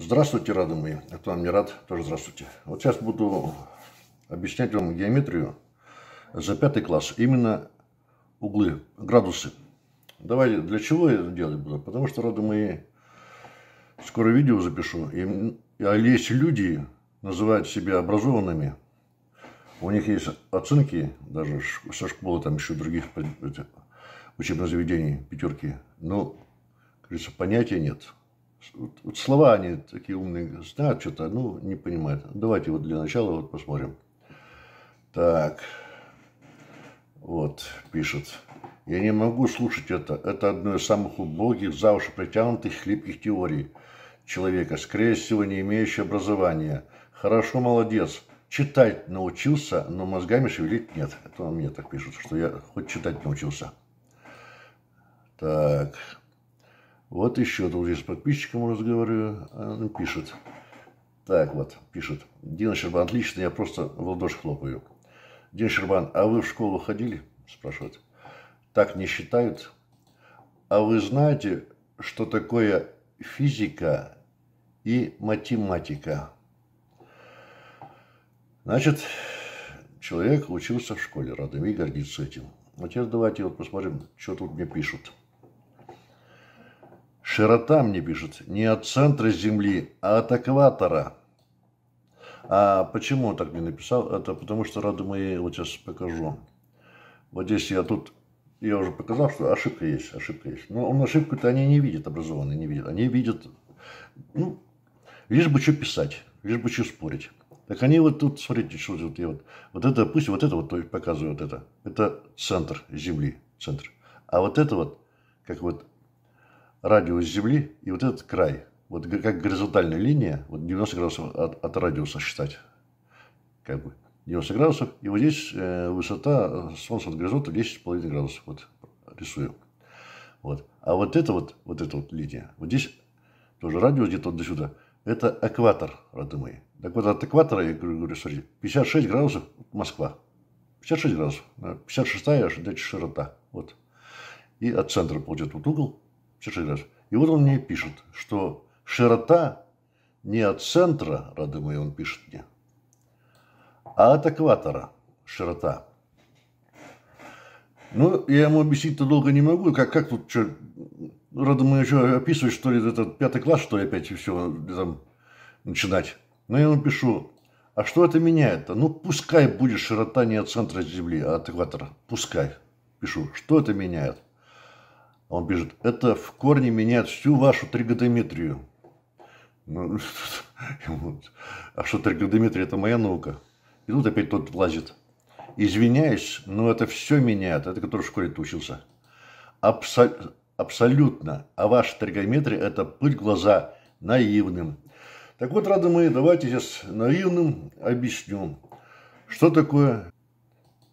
Здравствуйте, родные. Кто вам не рад, тоже здравствуйте. Вот сейчас буду объяснять вам геометрию за пятый класс. Именно углы, градусы. Давайте, для чего я это делать буду? Потому что, родные, скоро видео запишу. И, а есть люди, называют себя образованными, у них есть оценки, даже со школы, там еще других учебных заведений, пятерки, но, кажется, понятия нет. Вот, вот слова они такие умные, знают что-то, ну, не понимают. Давайте вот для начала вот посмотрим. Так, вот, пишет. Я не могу слушать это. Это одно из самых убогих, за уши притянутых, хлипких теорий человека, скорее всего, не имеющего образования. Хорошо, молодец. Читать научился, но мозгами шевелить нет. Это мне так пишут, что я хоть читать научился. Так, вот еще друзья здесь с подписчиком разговариваю. Он а, ну, пишет. Так вот, пишет. Дина Щербан, отлично, я просто в ладоши хлопаю. Дина Щербан, а вы в школу ходили? Спрашивает. Так не считают. А вы знаете, что такое физика и математика? Значит, человек учился в школе, родами гордится этим. А теперь давайте вот посмотрим, что тут мне пишут. Широта, мне бежит не от центра Земли, а от экватора. А почему он так не написал? Это потому что, рады мои, вот сейчас покажу. Вот здесь я тут, я уже показал, что ошибка есть, ошибка есть. Но ну, он ошибку-то они не видят, образованные не видят. Они видят, ну, лишь бы что писать, лишь бы что спорить. Так они вот тут, смотрите, что тут я вот, вот это, пусть вот это вот, то есть показываю вот это. Это центр Земли, центр. А вот это вот, как вот радиус Земли и вот этот край. Вот как горизонтальная линия, вот 90 градусов от, от радиуса считать. Как бы 90 градусов. И вот здесь э, высота э, Солнца от горизонта 10,5 градусов. Вот рисую. Вот. А вот эта вот, вот эта вот линия, вот здесь тоже радиус где-то вот до сюда, это экватор, родные. Так вот от экватора, я говорю, смотрите, 56 градусов Москва. 56 градусов. 56 аж дальше широта. Вот. И от центра получается вот угол Шишиграш. И вот он мне пишет, что широта не от центра, рады мои, он пишет мне, а от экватора широта. Ну, я ему объяснить-то долго не могу. Как, как тут ну, что? Рады мы еще описывать, что ли, этот пятый класс, что ли, опять все там начинать. Но я ему пишу, а что это меняет-то? Ну, пускай будет широта не от центра Земли, а от экватора. Пускай. Пишу, что это меняет? Он пишет, это в корне меняет всю вашу тригонометрию. Ну, а что тригонометрия, это моя наука. И тут опять тот влазит. Извиняюсь, но это все меняет. Это который в школе учился. Абсол абсолютно. А ваша тригонометрия – это пыль глаза наивным. Так вот, рады мои, давайте сейчас наивным объясню, что такое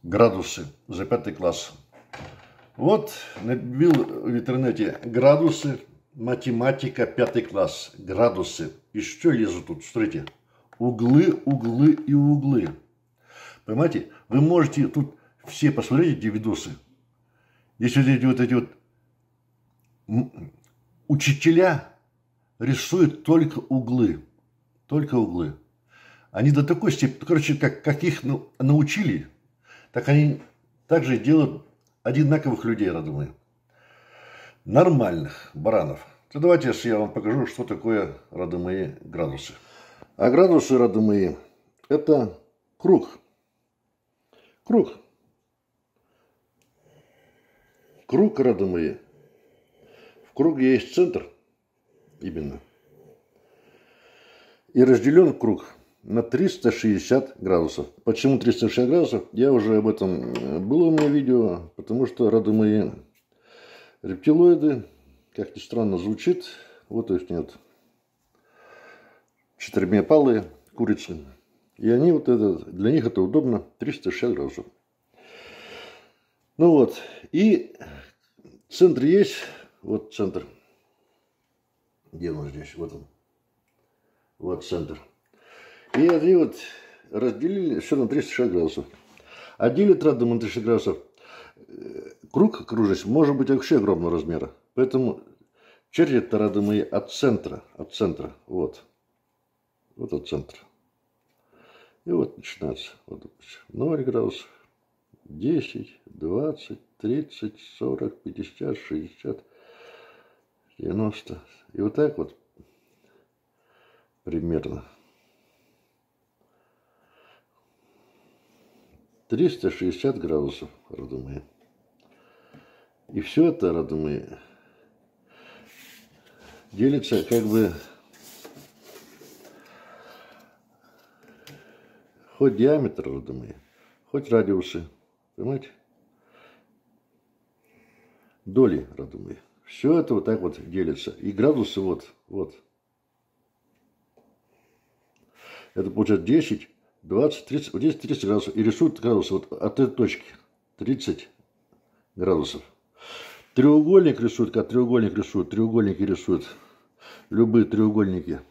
градусы за пятый класс. Вот набил в интернете градусы, математика, пятый класс, градусы. И что лезут тут, смотрите, углы, углы и углы. Понимаете, вы можете тут все посмотреть эти видосы. Здесь вот эти вот эти вот учителя рисуют только углы, только углы. Они до такой степени, короче, как, как их научили, так они также делают одинаковых людей, родные. Нормальных баранов. То давайте я вам покажу, что такое, родные, градусы. А градусы, родные, это круг. Круг. Круг, родные. В круге есть центр. Именно. И разделен круг на 360 градусов. Почему 360 градусов? Я уже об этом э, было у меня видео, потому что рады мои рептилоиды, как ни странно звучит, вот их нет. четырьмя палы курицы. И они вот это, для них это удобно 360 градусов. Ну вот, и центр есть, вот центр. Где он здесь? Вот он. Вот центр. И они вот разделили все на 360 градусов. Один литрадом на 360 градусов э, круг кружность может быть вообще огромного размера. Поэтому чертят тарадомы от центра, от центра, вот. Вот от центра. И вот начинается. Вот, допустим, 0 градусов, 10, 20, 30, 40, 50, 60, 90. И вот так вот примерно. 360 градусов, родные. И все это, родные, делится как бы хоть диаметр, родные, хоть радиусы, понимаете? Доли, родные. Все это вот так вот делится. И градусы вот, вот. Это получается 10 20, 30, вот здесь 30 градусов. И рисуют градусов вот от этой точки. 30 градусов. Треугольник рисуют, как треугольник рисуют, треугольники рисуют. Любые треугольники.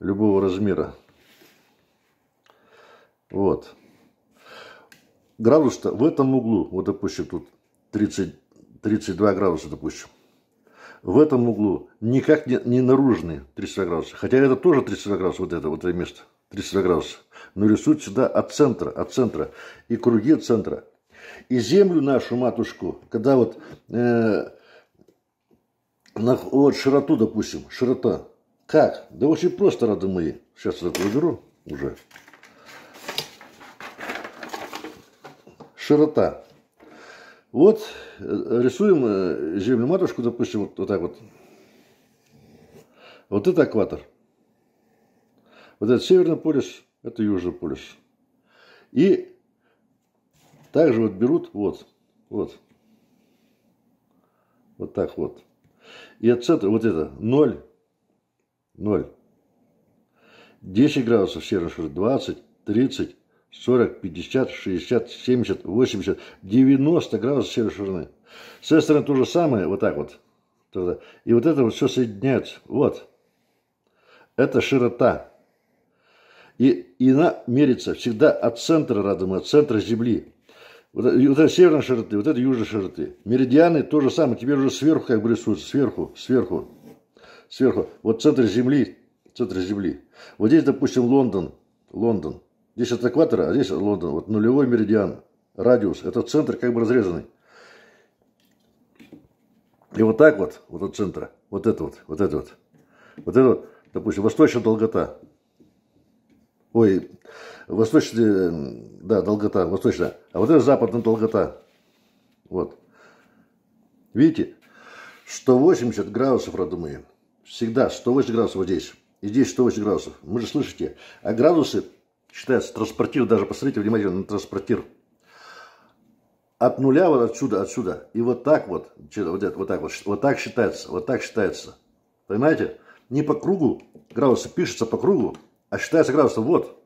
Любого размера. Вот. Градус-то в этом углу, вот допустим, тут 30, 32 градуса, допустим. В этом углу никак не, не наружные 32 градуса. Хотя это тоже 32 градуса, вот это, вот это место. 300 градусов. Но ну, рисуют сюда от центра, от центра. И круги от центра. И землю нашу, матушку, когда вот, э, на, вот широту, допустим, широта. Как? Да очень просто, рады мои. Сейчас вот это уберу уже. Широта. Вот э, рисуем э, землю матушку, допустим, вот, вот так вот. Вот это экватор. Вот этот северный полюс, это южный полюс. И также вот берут вот, вот. Вот так вот. И от центра вот это 0, 0. 10 градусов северной широты, 20, 30, 40, 50, 60, 70, 80, 90 градусов северной ширины. С этой стороны то же самое, вот так вот. И вот это вот все соединяется. Вот. Это широта. И, и она мерится всегда от центра радома, от центра Земли. Вот, вот это северные широты, вот это южные широты. Меридианы то же самое, теперь уже сверху как бы рисуются, сверху, сверху, сверху. Вот центр Земли, центр Земли. Вот здесь, допустим, Лондон, Лондон. Здесь от экватора, а здесь Лондон. Вот нулевой меридиан, радиус. Это центр как бы разрезанный. И вот так вот, вот от центра, вот это вот, вот это вот. Вот это вот, допустим, восточная долгота. Ой, восточная, да, долгота, восточная. А вот это западная долгота. Вот. Видите? 180 градусов, родные. Всегда 180 градусов вот здесь. И здесь 180 градусов. Мы же слышите. А градусы считаются транспортир. Даже посмотрите внимательно на транспортир. От нуля вот отсюда, отсюда. И вот так вот. Вот, это, вот так вот. Вот так считается. Вот так считается. Понимаете? Не по кругу. Градусы пишутся а по кругу. А считается градусом вот.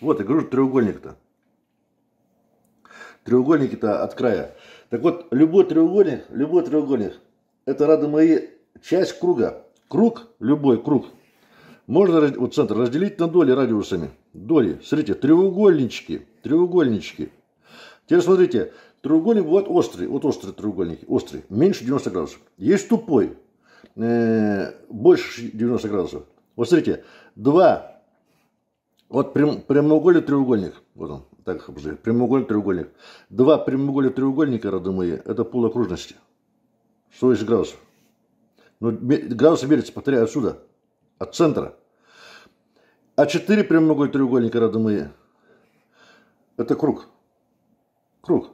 Вот, и говорю, треугольник-то. Треугольники-то от края. Так вот, любой треугольник, любой треугольник, это, рады мои, часть круга. Круг, любой круг, можно вот центр разделить на доли радиусами. Доли, смотрите, треугольнички, треугольнички. Теперь смотрите, треугольник бывает острый, вот острый треугольник, острый, меньше 90 градусов. Есть тупой, э, больше 90 градусов. Вот смотрите, два вот прям, прямоугольник, треугольник. Вот он, так их обжигает. Прямоугольник, треугольник. Два прямоугольных треугольника, родные, это полуокружности. 180 градусов. Но ну, градусы мерятся, повторяю, отсюда, от центра. А четыре прямоугольных треугольника, родные, это круг. Круг.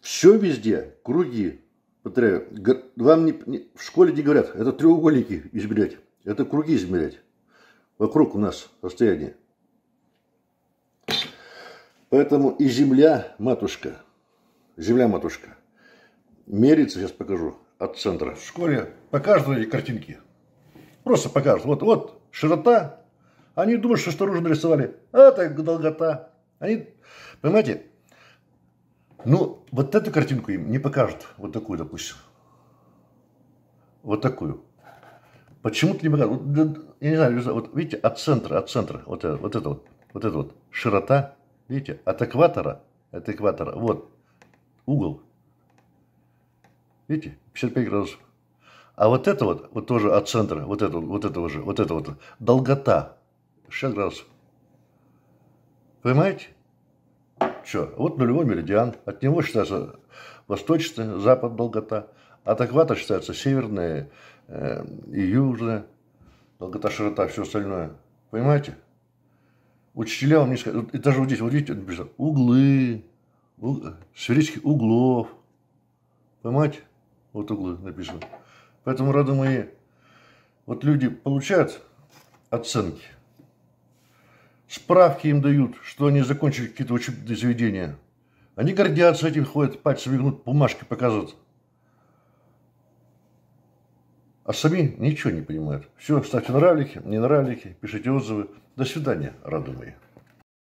Все везде, круги. Повторяю, вам не, не, в школе не говорят, это треугольники измерять, это круги измерять. Вокруг у нас расстояние. Поэтому и земля, матушка, земля, матушка, мерится, сейчас покажу, от центра. В школе покажут эти картинки. Просто покажут. Вот, вот широта. Они думают, что снаружи нарисовали. А так долгота. Они, понимаете, ну, вот эту картинку им не покажут. Вот такую, допустим. Вот такую. Почему-то не показалось. Я не знаю, вот видите, от центра, от центра, вот, это, вот это вот, вот это вот, широта, видите, от экватора, от экватора, вот, угол, видите, 55 градусов. А вот это вот, вот тоже от центра, вот это вот это уже, вот это вот, долгота, 60 градусов. Понимаете? что? вот нулевой меридиан, от него считается восточная, запад долгота, от экватора считается северная, Э, и южная долгота, широта, все остальное. Понимаете? Учителя вам не скажут, И даже вот здесь, вот видите, написано углы, уг... Э, сферических углов. Понимаете? Вот углы написано. Поэтому, рады мои, вот люди получают оценки. Справки им дают, что они закончили какие-то учебные заведения. Они гордятся этим, ходят, пальцы гнут, бумажки показывают. А сами ничего не понимают. Все, ставьте нравлики, не нравлики, пишите отзывы. До свидания, родные.